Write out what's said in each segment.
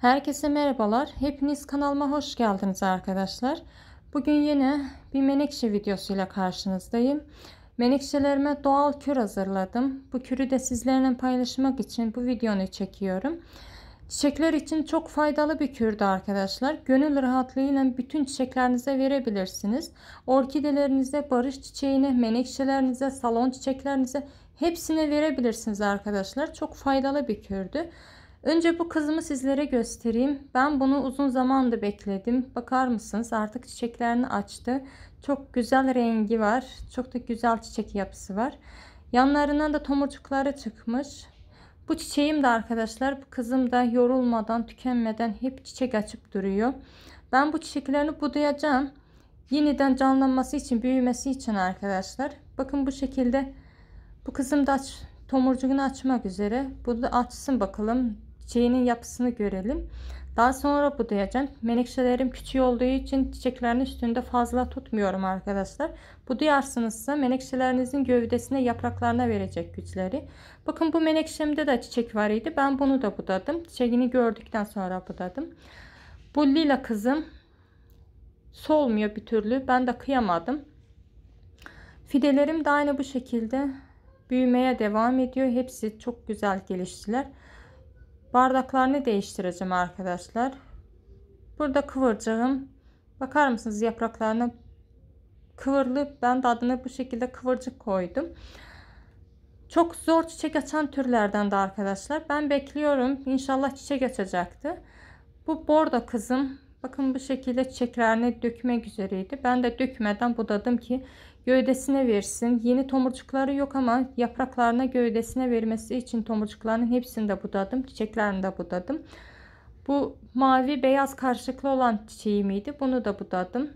Herkese merhabalar. Hepiniz kanalıma hoş geldiniz arkadaşlar. Bugün yine bir menekşe videosuyla karşınızdayım. Menekşelerime doğal kür hazırladım. Bu kürü de sizlerle paylaşmak için bu videonu çekiyorum. Çiçekler için çok faydalı bir kürdü arkadaşlar. Gönül rahatlığıyla bütün çiçeklerinize verebilirsiniz. Orkidelerinize, barış çiçeğine, menekşelerinize, salon çiçeklerinize hepsine verebilirsiniz arkadaşlar. Çok faydalı bir kürdü. Önce bu kızımı sizlere göstereyim. Ben bunu uzun zamandır bekledim. Bakar mısınız? Artık çiçeklerini açtı. Çok güzel rengi var. Çok da güzel çiçek yapısı var. Yanlarından da tomurcukları çıkmış. Bu çiçeğim de arkadaşlar bu kızım da yorulmadan tükenmeden hep çiçek açıp duruyor. Ben bu çiçeklerini budayacağım. Yeniden canlanması için büyümesi için arkadaşlar. Bakın bu şekilde bu kızım da aç, tomurcuğunu açmak üzere. Bu da açsın bakalım çiçeğinin yapısını görelim. Daha sonra budayacağım. Menekşelerim küçük olduğu için çiçeklerin üstünde fazla tutmuyorum arkadaşlar. Budayarsınızsa menekşelerinizin gövdesine yapraklarına verecek güçleri. Bakın bu menekşemde de çiçek var idi. Ben bunu da budadım. Çiçeğini gördükten sonra budadım. Bu lila kızım solmuyor bir türlü. Ben de kıyamadım. Fidelerim de aynı bu şekilde büyümeye devam ediyor. Hepsi çok güzel geliştiler bardaklarını değiştireceğim arkadaşlar. Burada kıvıracağım. bakar mısınız yapraklarını kıvırlı ben de adını bu şekilde kıvırcık koydum. Çok zor çiçek açan türlerden de arkadaşlar. Ben bekliyorum. İnşallah çiçek açacaktı. Bu bordo kızım Bakın bu şekilde çiçeklerini dökmek üzereydi. Ben de dökmeden budadım ki gövdesine versin. Yeni tomurcukları yok ama yapraklarına gövdesine vermesi için tomurcuklarının hepsini de budadım. Çiçeklerini de budadım. Bu mavi beyaz karşılıklı olan çiçeğimiydi? Bunu da budadım.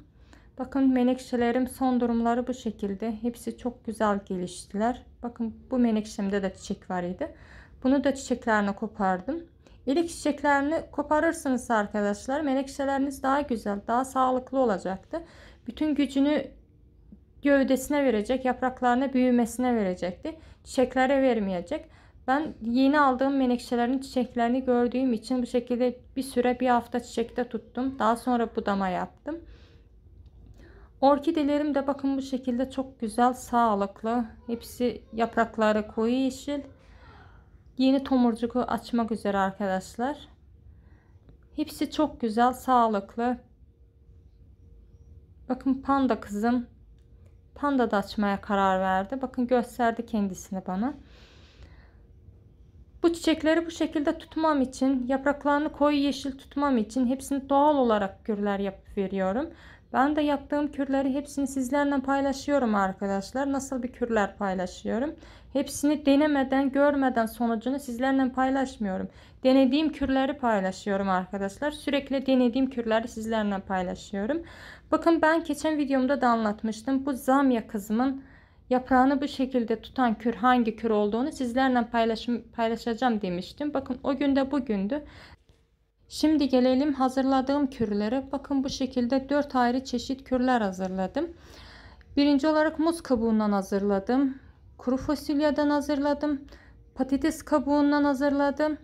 Bakın menekşelerim son durumları bu şekilde. Hepsi çok güzel geliştiler. Bakın bu menekşemde de çiçek var idi. Bunu da çiçeklerine kopardım. İlik çiçeklerini koparırsınız arkadaşlar. Menekşeleriniz daha güzel, daha sağlıklı olacaktı. Bütün gücünü gövdesine verecek, yapraklarına büyümesine verecekti. Çiçeklere vermeyecek. Ben yeni aldığım menekşelerin çiçeklerini gördüğüm için bu şekilde bir süre bir hafta çiçekte tuttum. Daha sonra budama yaptım. Orkidelerim de bakın bu şekilde çok güzel, sağlıklı. Hepsi yaprakları koyu yeşil. Yeni tomurcuğu açmak üzere arkadaşlar. Hepsi çok güzel, sağlıklı. Bakın panda kızım panda da açmaya karar verdi. Bakın gösterdi kendisini bana. Bu çiçekleri bu şekilde tutmam için, yapraklarını koyu yeşil tutmam için hepsini doğal olarak gürler yapıp veriyorum. Ben de yaptığım kürleri hepsini sizlerle paylaşıyorum arkadaşlar. Nasıl bir kürler paylaşıyorum. Hepsini denemeden görmeden sonucunu sizlerle paylaşmıyorum. Denediğim kürleri paylaşıyorum arkadaşlar. Sürekli denediğim kürleri sizlerle paylaşıyorum. Bakın ben geçen videomda da anlatmıştım. Bu zamya kızımın yaprağını bu şekilde tutan kür hangi kür olduğunu sizlerle paylaşım, paylaşacağım demiştim. Bakın o günde bugündü. Şimdi gelelim hazırladığım kürlere. Bakın bu şekilde 4 ayrı çeşit kürler hazırladım. Birinci olarak muz kabuğundan hazırladım. Kuru fasulyeden hazırladım. Patates kabuğundan hazırladım.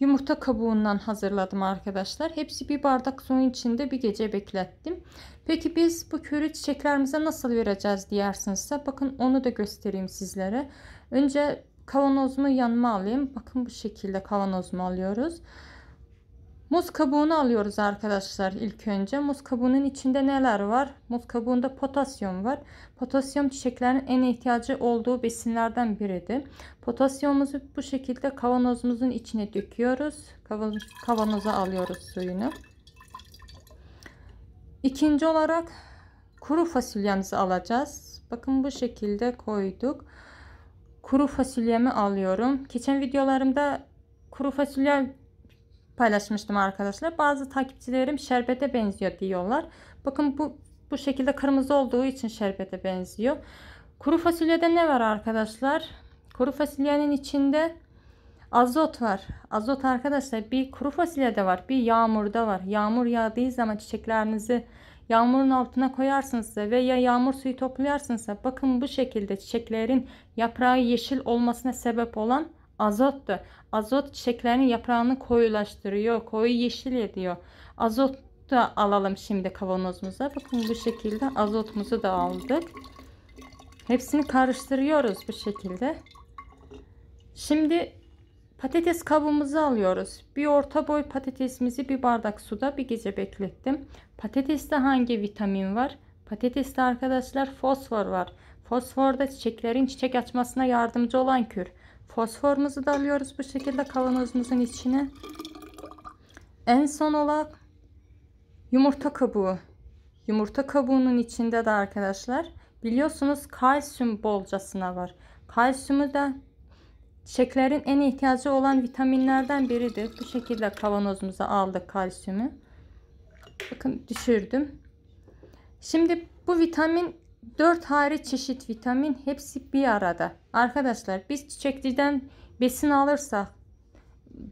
Yumurta kabuğundan hazırladım arkadaşlar. Hepsi bir bardak suyun içinde bir gece beklettim. Peki biz bu körü çiçeklerimize nasıl vereceğiz diyersiniz. Bakın onu da göstereyim sizlere. Önce kavanozumu yanıma alayım. Bakın bu şekilde kavanozumu alıyoruz. Muz kabuğunu alıyoruz arkadaşlar ilk önce. Muz kabuğunun içinde neler var? Muz kabuğunda potasyum var. Potasyum çiçeklerin en ihtiyacı olduğu besinlerden biridir. Potasyumumuzu bu şekilde kavanozumuzun içine döküyoruz. Kavanoza alıyoruz suyunu. İkinci olarak kuru fasulyemizi alacağız. Bakın bu şekilde koyduk. Kuru fasulyemi alıyorum. Geçen videolarımda kuru fasulye paylaşmıştım arkadaşlar. Bazı takipçilerim şerbete benziyor diyorlar. Bakın bu bu şekilde kırmızı olduğu için şerbete benziyor. Kuru fasulyede ne var arkadaşlar? Kuru fasulyenin içinde azot var. Azot arkadaşlar bir kuru fasulyede var, bir yağmurda var. Yağmur yağdığı zaman çiçeklerinizi yağmurun altına koyarsınız veya yağmur suyu toplayarsınız bakın bu şekilde çiçeklerin yaprağı yeşil olmasına sebep olan azottu. Azot çiçeklerin yaprağını koyulaştırıyor, koyu yeşil ediyor. Azot da alalım şimdi kavanozumuza. Bakın bu şekilde azotumuzu da aldık. Hepsini karıştırıyoruz bu şekilde. Şimdi patates kabuğumuzu alıyoruz. Bir orta boy patatesimizi bir bardak suda bir gece beklettim. Patateste hangi vitamin var? Patateste arkadaşlar fosfor var. Fosfor da çiçeklerin çiçek açmasına yardımcı olan kür. Fosforumuzu da alıyoruz bu şekilde kavanozumuzun içine. En son olarak yumurta kabuğu. Yumurta kabuğunun içinde de arkadaşlar biliyorsunuz kalsiyum bolcasına var. Kalsiyumu da çiçeklerin en ihtiyacı olan vitaminlerden biridir. Bu şekilde kavanozumuza aldık kalsiyumu. Bakın düşürdüm. Şimdi bu vitamin 4 hariç çeşit vitamin hepsi bir arada. Arkadaşlar biz çiçekçiden besin alırsak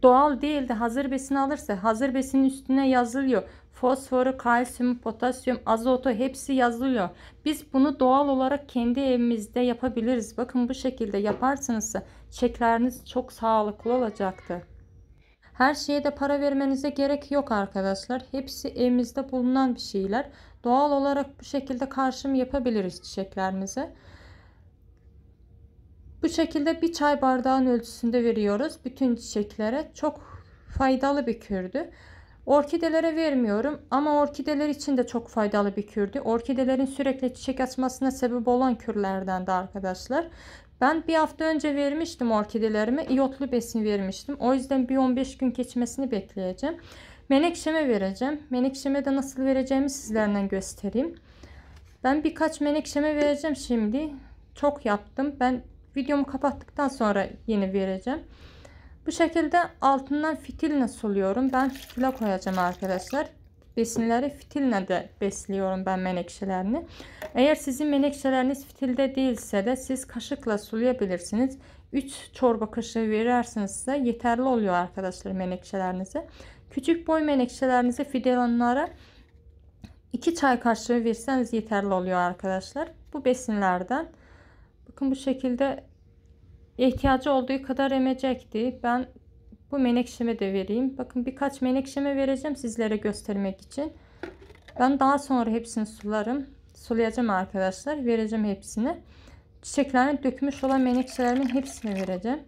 doğal değil de hazır besin alırsa hazır besinin üstüne yazılıyor. Fosforu, kalsiyum, potasyum, azotu hepsi yazılıyor. Biz bunu doğal olarak kendi evimizde yapabiliriz. Bakın bu şekilde yaparsanız çiçekleriniz çok sağlıklı olacaktır. Her şeye de para vermenize gerek yok arkadaşlar. Hepsi evimizde bulunan bir şeyler. Doğal olarak bu şekilde karşım yapabiliriz çiçeklerimize. Bu şekilde bir çay bardağın ölçüsünde veriyoruz bütün çiçeklere. Çok faydalı bir kürdü. Orkidelere vermiyorum ama orkideler için de çok faydalı bir kürdü. Orkidelerin sürekli çiçek açmasına sebep olan kürlerden de arkadaşlar. Ben bir hafta önce vermiştim orkidelerime iotlu besin vermiştim. O yüzden bir 15 gün geçmesini bekleyeceğim. Menekşeme vereceğim. Menekşeme de nasıl vereceğimi sizlerle göstereyim. Ben birkaç menekşeme vereceğim şimdi. Çok yaptım. Ben videomu kapattıktan sonra yeni vereceğim. Bu şekilde altından fitille suluyorum. Ben fitile koyacağım arkadaşlar. Besinleri fitillə də besliyorum ben menekşelerini. Eğer sizin menekşeleriniz fitildə deyilsə də siz kaşıkla sulayabilirsiniz. bilirsiniz. 3 çorba kaşığı verirsiniz verərsinizsə yeterli oluyor arkadaşlar menekşələrinizə. Küçük boy menekşələrinizi fidelanlara 2 çay kaşığı verirseniz yeterli oluyor arkadaşlar. Bu besinlerden. bakın bu şekilde ihtiyacı olduğu kadar emecekti. Ben bu menekşeme de vereyim. Bakın birkaç menekşeme vereceğim sizlere göstermek için. Ben daha sonra hepsini sularım. Sulayacağım arkadaşlar. Vereceğim hepsini. Çiçeklerine dökmüş olan menekşelerimin hepsini vereceğim.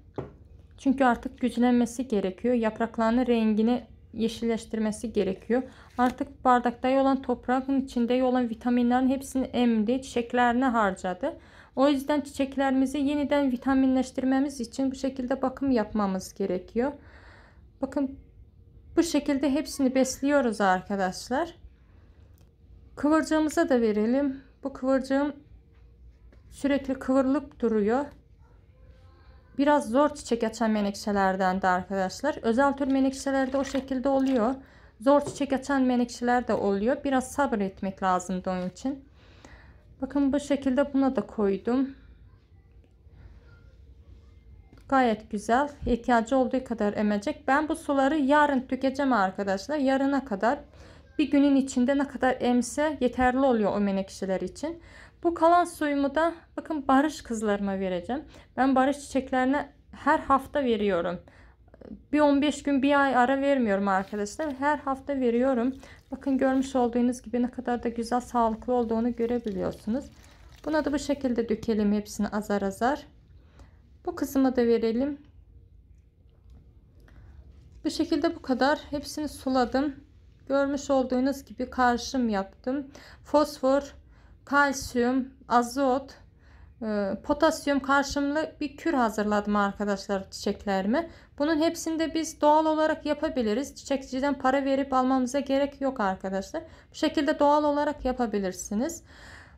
Çünkü artık güçlenmesi gerekiyor. Yapraklarının rengini yeşilleştirmesi gerekiyor. Artık bardakta olan toprağın içinde olan vitaminlerin hepsini emdi. Çiçeklerine harcadı. O yüzden çiçeklerimizi yeniden vitaminleştirmemiz için bu şekilde bakım yapmamız gerekiyor. Bakın bu şekilde hepsini besliyoruz arkadaşlar. Kıvırcığımıza da verelim. Bu kıvırcığım sürekli kıvrılıp duruyor. Biraz zor çiçek açan menekşelerden de arkadaşlar. Özel tür menekşelerde o şekilde oluyor. Zor çiçek açan menekşeler de oluyor. Biraz sabır etmek lazım onun için. Bakın bu şekilde buna da koydum. Gayet güzel. İhtiyacı olduğu kadar emecek. Ben bu suları yarın tüketeceğim arkadaşlar. Yarına kadar bir günün içinde ne kadar emse yeterli oluyor o menekşeler için. Bu kalan suyumu da bakın barış kızlarıma vereceğim. Ben barış çiçeklerine her hafta veriyorum. Bir 15 gün bir ay ara vermiyorum arkadaşlar. Her hafta veriyorum. Bakın görmüş olduğunuz gibi ne kadar da güzel sağlıklı olduğunu görebiliyorsunuz. Buna da bu şekilde dökelim hepsini azar azar. Bu kısma da verelim. Bu şekilde bu kadar. Hepsini suladım. Görmüş olduğunuz gibi karşım yaptım. Fosfor, kalsiyum, azot, e, potasyum karşımlı bir kür hazırladım arkadaşlar çiçeklerimi. Bunun hepsini de biz doğal olarak yapabiliriz. Çiçekçiden para verip almamıza gerek yok arkadaşlar. Bu şekilde doğal olarak yapabilirsiniz.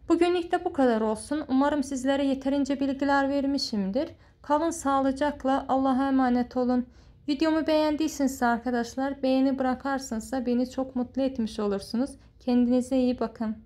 Bugünlük de bu kadar olsun. Umarım sizlere yeterince bilgiler vermişimdir. Kalın sağlıcakla Allah'a emanet olun. Videomu beğendiyseniz arkadaşlar beğeni bırakarsanız beni çok mutlu etmiş olursunuz. Kendinize iyi bakın.